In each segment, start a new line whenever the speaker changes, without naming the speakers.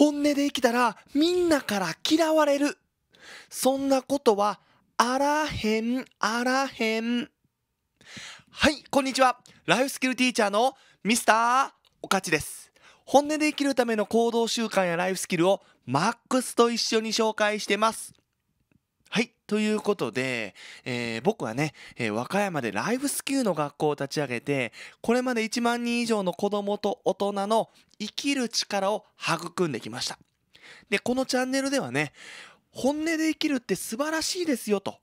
本音で生きたらみんなから嫌われる。そんなことはあらへん、あらへん。はい、こんにちは。ライフスキルティーチャーのミスターおかちです。本音で生きるための行動習慣やライフスキルをマックスと一緒に紹介してます。はい。ということで、えー、僕はね、えー、和歌山でライフスキューの学校を立ち上げて、これまで1万人以上の子供と大人の生きる力を育んできました。で、このチャンネルではね、本音で生きるって素晴らしいですよと。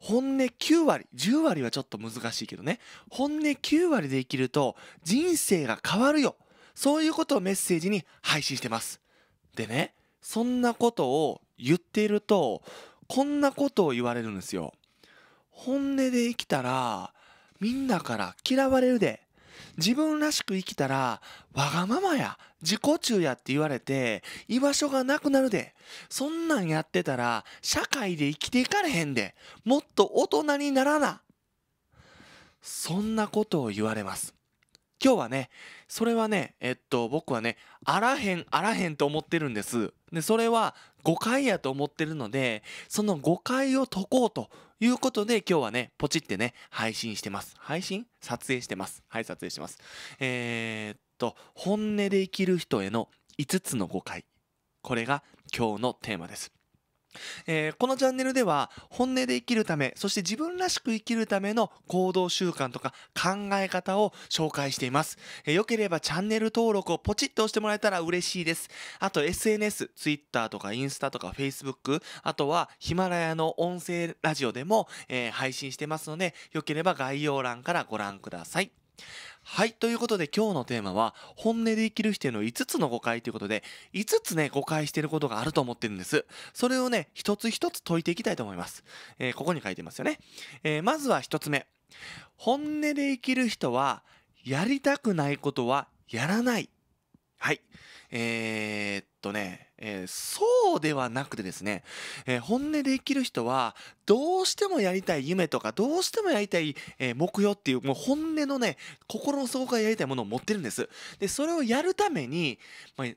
本音9割、10割はちょっと難しいけどね。本音9割で生きると人生が変わるよ。そういうことをメッセージに配信してます。でね、そんなことを言っていると、こんなことを言われるんですよ。本音で生きたら、みんなから嫌われるで。自分らしく生きたら、わがままや、自己中やって言われて、居場所がなくなるで。そんなんやってたら、社会で生きていかれへんで。もっと大人にならな。そんなことを言われます。今日はねそれはねえっと僕はねあらへんあらへんと思ってるんですでそれは誤解やと思ってるのでその誤解を解こうということで今日はねポチってね配信してます配信撮影してますはい撮影してますえー、っと本音で生きる人への5つの誤解これが今日のテーマですえー、このチャンネルでは本音で生きるためそして自分らしく生きるための行動習慣とか考え方を紹介しています、えー、よければチャンネル登録をポチッと押してもらえたら嬉しいですあと SNS t w i t t e r とかインスタとか Facebook あとはヒマラヤの音声ラジオでも、えー、配信してますのでよければ概要欄からご覧くださいはい。ということで今日のテーマは、本音で生きる人への5つの誤解ということで、5つね、誤解してることがあると思ってるんです。それをね、一つ一つ解いていきたいと思います。えー、ここに書いてますよね。えー、まずは1つ目。本音で生きる人は、やりたくないことはやらない。はい。えー、っとね、えー、そうではなくてですね、えー、本音で生きる人はどうしてもやりたい夢とかどうしてもやりたい、えー、目標っていうもう本音のね心の底からやりたいものを持ってるんですでそれをやるために、まあ、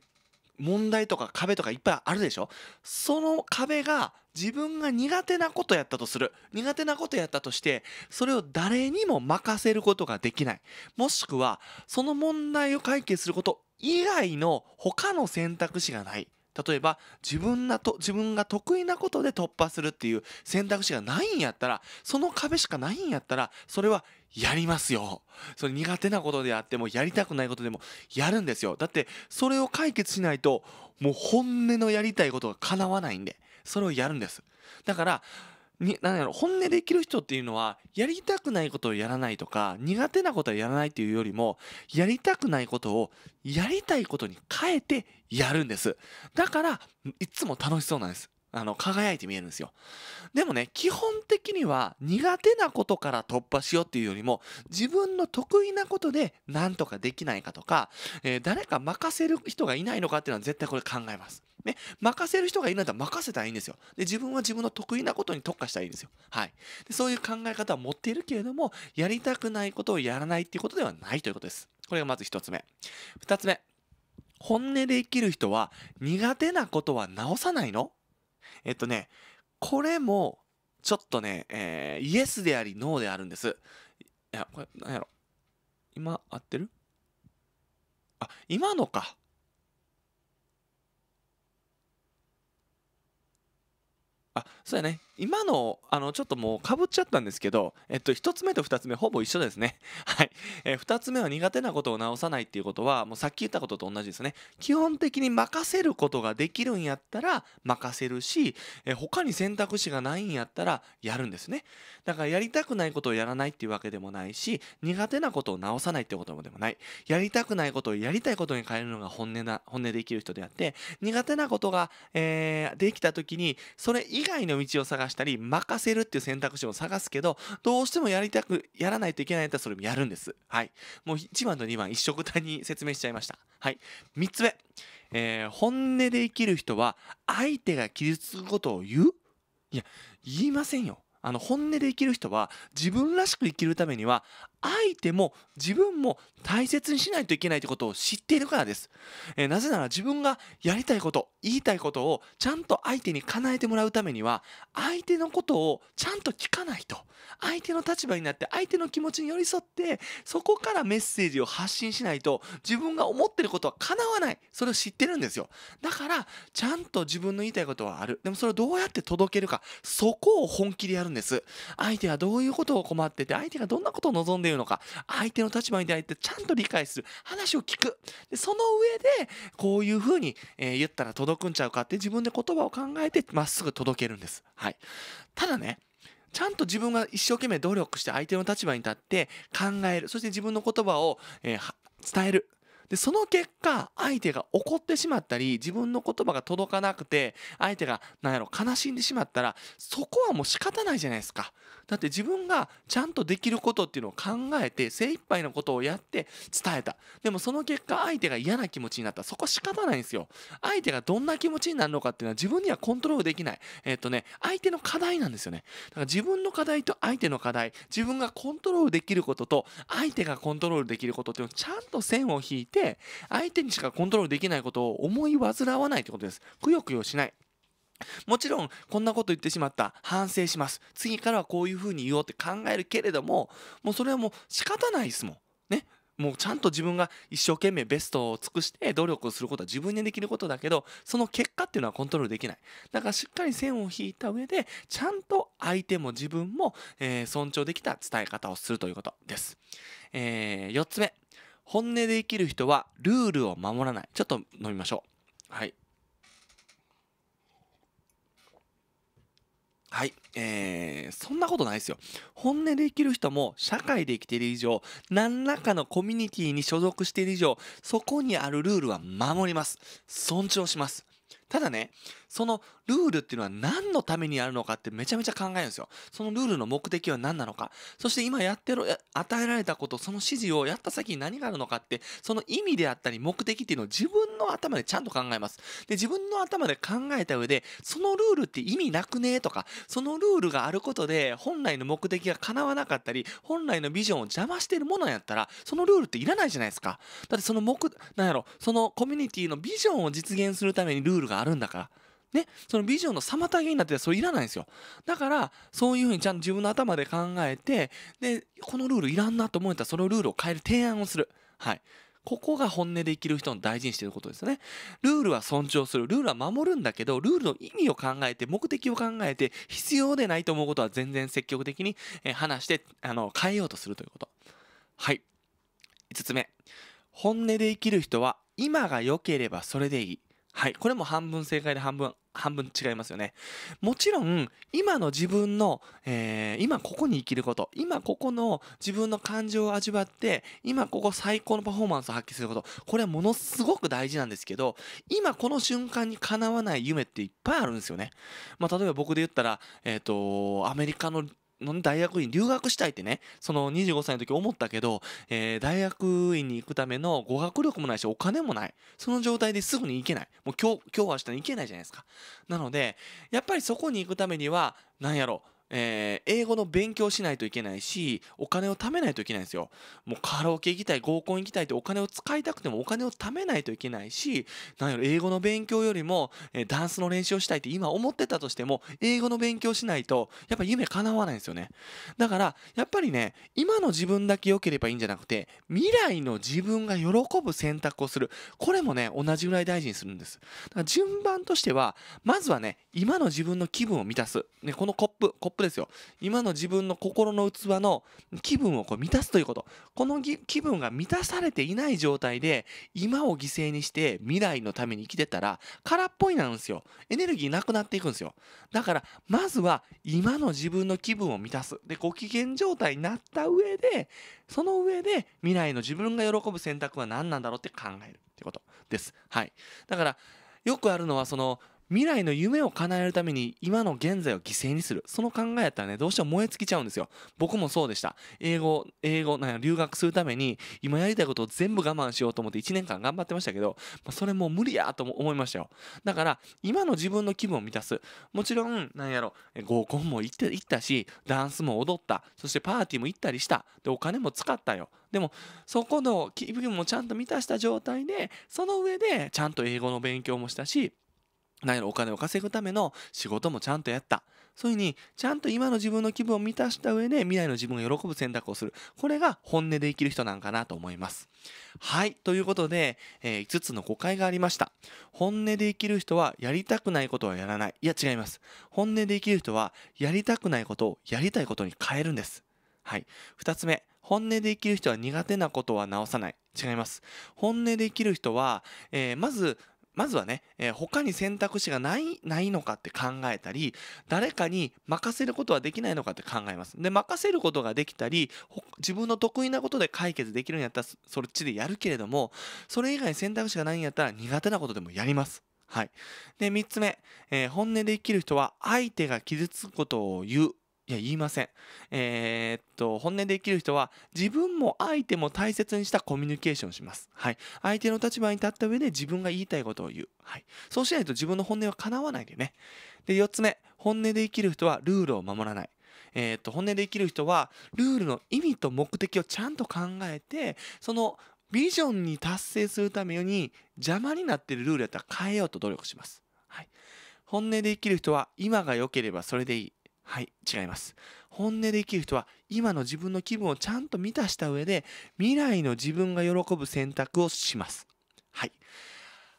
問題とか壁とかいっぱいあるでしょその壁が自分が苦手なことやったとする苦手なことやったとしてそれを誰にも任せることができないもしくはその問題を解決すること以外の他の選択肢がない例えば自分がと自分が得意なことで突破するっていう選択肢がないんやったらその壁しかないんやったらそれはやりますよ。それ苦手なことであってもやりたくないことでもやるんですよ。だってそれを解決しないともう本音のやりたいことが叶わないんでそれをやるんです。だからになんやろ本音できる人っていうのはやりたくないことをやらないとか苦手なことはやらないっていうよりもやりたくないことをやりたいことに変えてやるんですだからいつも楽しそうなんですあの輝いて見えるんですよでもね基本的には苦手なことから突破しようっていうよりも自分の得意なことで何とかできないかとか、えー、誰か任せる人がいないのかっていうのは絶対これ考えますね、任せる人がいるなら任せたらいいんですよ。で、自分は自分の得意なことに特化したらいいんですよ。はい。でそういう考え方は持っているけれども、やりたくないことをやらないっていうことではないということです。これがまず一つ目。二つ目。本音で生きる人は苦手なことは直さないのえっとね、これも、ちょっとね、えー、イエスでありノーであるんです。いや、これ、なんやろ。今、合ってるあ、今のか。是，没。今のあのちょっともうかぶっちゃったんですけど、えっと、1つ目と2つ目ほぼ一緒ですね、はいえー、2つ目は苦手なことを直さないっていうことはもうさっき言ったことと同じですね基本的に任せることができるんやったら任せるし、えー、他に選択肢がないんやったらやるんですねだからやりたくないことをやらないっていうわけでもないし苦手なことを直さないってことでもないやりたくないことをやりたいことに変えるのが本音な本音できる人であって苦手なことが、えー、できた時にそれ以外の道を探してしたり任せるっていう選択肢も探すけどどうしてもやりたくやらないといけないんだったらそれもやるんですはいもう1番と2番一緒くたに説明しちゃいましたはい3つ目、えー、本音で生きる人は相手が傷つくことを言ういや言いませんよあの本音で生きる人は自分らしく生きるためには相手も自分も大切にしないといけないということを知っているからです、えー、なぜなら自分がやりたいこと言いたいことをちゃんと相手に叶えてもらうためには相手のことをちゃんと聞かないと相手の立場になって相手の気持ちに寄り添ってそこからメッセージを発信しないと自分が思ってることは叶わないそれを知ってるんですよだからちゃんと自分の言いたいことはあるでもそれをどうやって届けるかそこを本気でやるんです相手はどういうことを困ってて相手がどんなことを望んでいるのか相手の立場に対してちゃんと理解する話を聞くでその上でこういうふうに、えー、言ったら届くんちゃうかって自分で言葉を考えてまっすぐ届けるんですはいただねちゃんと自分が一生懸命努力して相手の立場に立って考えるそして自分の言葉を、えー、伝えるでその結果相手が怒ってしまったり自分の言葉が届かなくて相手が何やろ悲しんでしまったらそこはもう仕方ないじゃないですかだって自分がちゃんとできることっていうのを考えて精一杯のことをやって伝えたでもその結果相手が嫌な気持ちになったそこ仕方ないんですよ相手がどんな気持ちになるのかっていうのは自分にはコントロールできないえっ、ー、とね相手の課題なんですよねだから自分の課題と相手の課題自分がコントロールできることと相手がコントロールできることっていうのをちゃんと線を引いて、相手にしかコントロールできないことを思い煩わないということです。くよくよしない。もちろん、こんなこと言ってしまった。反省します。次からはこういうふうに言おうって考えるけれども、もうそれはもう仕方ないですもん。ね。もうちゃんと自分が一生懸命ベストを尽くして努力をすることは自分でできることだけど、その結果っていうのはコントロールできない。だからしっかり線を引いた上で、ちゃんと相手も自分も、えー、尊重できた伝え方をするということです。えー、4つ目。本音で生きる人はルールを守らない。ちょっと飲みましょう。はい。はい。えー、そんなことないですよ。本音で生きる人も社会で生きている以上、何らかのコミュニティに所属している以上、そこにあるルールは守ります。尊重します。ただね、そのルールっていうのは何のためにあるのかってめちゃめちゃ考えるんですよ。そのルールの目的は何なのか。そして今やってる、与えられたこと、その指示をやった先に何があるのかって、その意味であったり目的っていうのを自分の頭でちゃんと考えます。で、自分の頭で考えた上で、そのルールって意味なくねとか、そのルールがあることで本来の目的が叶わなかったり、本来のビジョンを邪魔してるものやったら、そのルールっていらないじゃないですか。だってその目、なんやろ、そのコミュニティのビジョンを実現するためにルールががあるんだから。ね、そのビジョンの妨げになってそれいらないんですよ。だから、そういうふうにちゃんと自分の頭で考えて、で、このルールいらんなと思えたらそのルールを変える提案をする。はい。ここが本音で生きる人の大事にしていることですね。ルールは尊重する。ルールは守るんだけど、ルールの意味を考えて、目的を考えて、必要でないと思うことは全然積極的に話して、あの、変えようとするということ。はい。5つ目。本音で生きる人は、今が良ければそれでいい。はいこれも半分正解で半分半分違いますよねもちろん今の自分の、えー、今ここに生きること今ここの自分の感情を味わって今ここ最高のパフォーマンスを発揮することこれはものすごく大事なんですけど今この瞬間にかなわない夢っていっぱいあるんですよね、まあ、例えば僕で言ったら、えーと、とアメリカのの大学院留学したいってねその25歳の時思ったけど、えー、大学院に行くための語学力もないしお金もないその状態ですぐに行けないもう今日今日明日に行けないじゃないですかなのでやっぱりそこに行くためには何やろうえー、英語の勉強しないといけないし、お金を貯めないといけないんですよ。もうカラオケ行きたい、合コン行きたいってお金を使いたくてもお金を貯めないといけないし、何より英語の勉強よりも、えー、ダンスの練習をしたいって今思ってたとしても、英語の勉強しないと、やっぱ夢叶わないんですよね。だから、やっぱりね、今の自分だけ良ければいいんじゃなくて、未来の自分が喜ぶ選択をする。これもね、同じぐらい大事にするんです。だから順番としては、まずはね、今の自分の気分を満たす。ね、このコップ、コッププですよ今の自分の心の器の気分をこう満たすということこの気分が満たされていない状態で今を犠牲にして未来のために生きてたら空っぽいなんですよエネルギーなくなっていくんですよだからまずは今の自分の気分を満たすでご機嫌状態になった上でその上で未来の自分が喜ぶ選択は何なんだろうって考えるってことですはいだからよくあるのはその未来の夢を叶えるために今の現在を犠牲にする。その考えやったらね、どうしても燃え尽きちゃうんですよ。僕もそうでした。英語、英語、なん留学するために今やりたいことを全部我慢しようと思って1年間頑張ってましたけど、まあ、それもう無理やと思いましたよ。だから、今の自分の気分を満たす。もちろん、なんやろ、合コンも行って行ったし、ダンスも踊った。そしてパーティーも行ったりした。で、お金も使ったよ。でも、そこの気分もちゃんと満たした状態で、その上で、ちゃんと英語の勉強もしたし、やろお金を稼ぐための仕事もちゃんとやった。そういうふうに、ちゃんと今の自分の気分を満たした上で未来の自分が喜ぶ選択をする。これが本音で生きる人なんかなと思います。はい。ということで、えー、5つの誤解がありました。本音で生きる人はやりたくないことはやらない。いや、違います。本音で生きる人はやりたくないことをやりたいことに変えるんです。はい。2つ目。本音で生きる人は苦手なことは直さない。違います。本音で生きる人は、えー、まずまずはね、えー、他に選択肢がないないのかって考えたり誰かに任せることはできないのかって考えますで任せることができたり自分の得意なことで解決できるんやったらそっちでやるけれどもそれ以外に選択肢がないんやったら苦手なことでもやりますはい。で、3つ目、えー、本音で生きる人は相手が傷つくことを言ういや、言いません。えー、っと、本音で生きる人は、自分も相手も大切にしたコミュニケーションします。はい。相手の立場に立った上で自分が言いたいことを言う。はい。そうしないと自分の本音は叶わないでね。で、4つ目。本音で生きる人はルールを守らない。えー、っと、本音で生きる人は、ルールの意味と目的をちゃんと考えて、そのビジョンに達成するために、邪魔になってるルールやったら変えようと努力します。はい。本音で生きる人は、今が良ければそれでいい。はい、違います。本音で生きる人は今の自分の気分をちゃんと満たした上で未来の自分が喜ぶ選択をします。はい。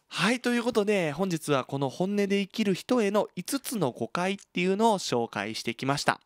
はい、ということで本日はこの本音で生きる人への5つの誤解っていうのを紹介してきました。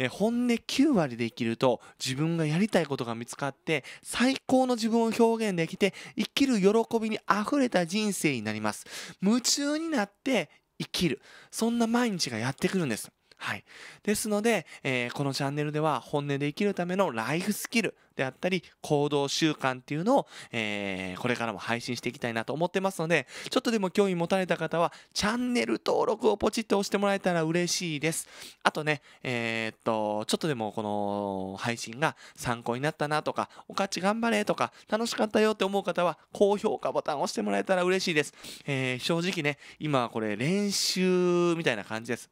え本音9割で生きると自分がやりたいことが見つかって最高の自分を表現できて生きる喜びに溢れた人生になります。夢中になって生きる。そんな毎日がやってくるんです。はい。ですので、えー、このチャンネルでは本音で生きるためのライフスキルであったり、行動習慣っていうのを、えー、これからも配信していきたいなと思ってますので、ちょっとでも興味持たれた方は、チャンネル登録をポチッと押してもらえたら嬉しいです。あとね、えー、っと、ちょっとでもこの配信が参考になったなとか、おかち頑張れとか、楽しかったよって思う方は、高評価ボタンを押してもらえたら嬉しいです。え正直ね、今はこれ練習みたいな感じです。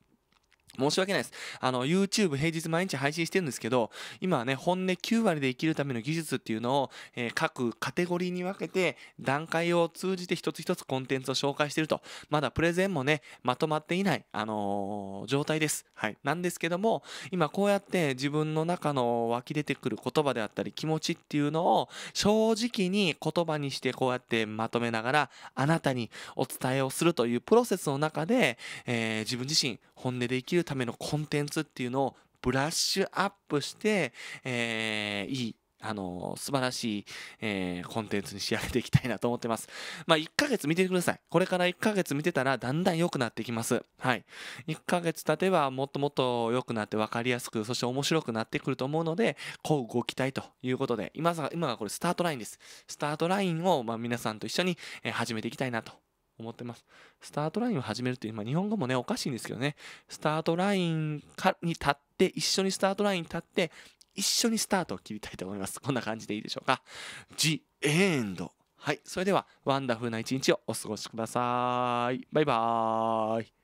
申し訳ないです。あの、YouTube 平日毎日配信してるんですけど、今はね、本音9割で生きるための技術っていうのを、えー、各カテゴリーに分けて、段階を通じて一つ一つコンテンツを紹介してると。まだプレゼンもね、まとまっていない、あのー、状態です。はい。なんですけども、今こうやって自分の中の湧き出てくる言葉であったり気持ちっていうのを、正直に言葉にしてこうやってまとめながら、あなたにお伝えをするというプロセスの中で、えー、自分自身、本音で生きるるためのコンテンツっていうのをブラッシュアップして、えー、いいあの、素晴らしい、えー、コンテンツに仕上げていきたいなと思ってます。まあ、1ヶ月見てください。これから1ヶ月見てたら、だんだん良くなってきます。はい。1ヶ月経てば、もっともっと良くなって、分かりやすく、そして面白くなってくると思うので、こうご期待ということで、今さ、今がこれスタートラインです。スタートラインを、まあ、皆さんと一緒に、え始めていきたいなと思ってます。スタートラインを始めるっていう、まあ、日本語もね、おかしいんですけどね、スタートラインかに立って、一緒にスタートラインに立って、一緒にスタートを切りたいと思います。こんな感じでいいでしょうか。The End。はい。それでは、ワンダフルな一日をお過ごしください。バイバーイ。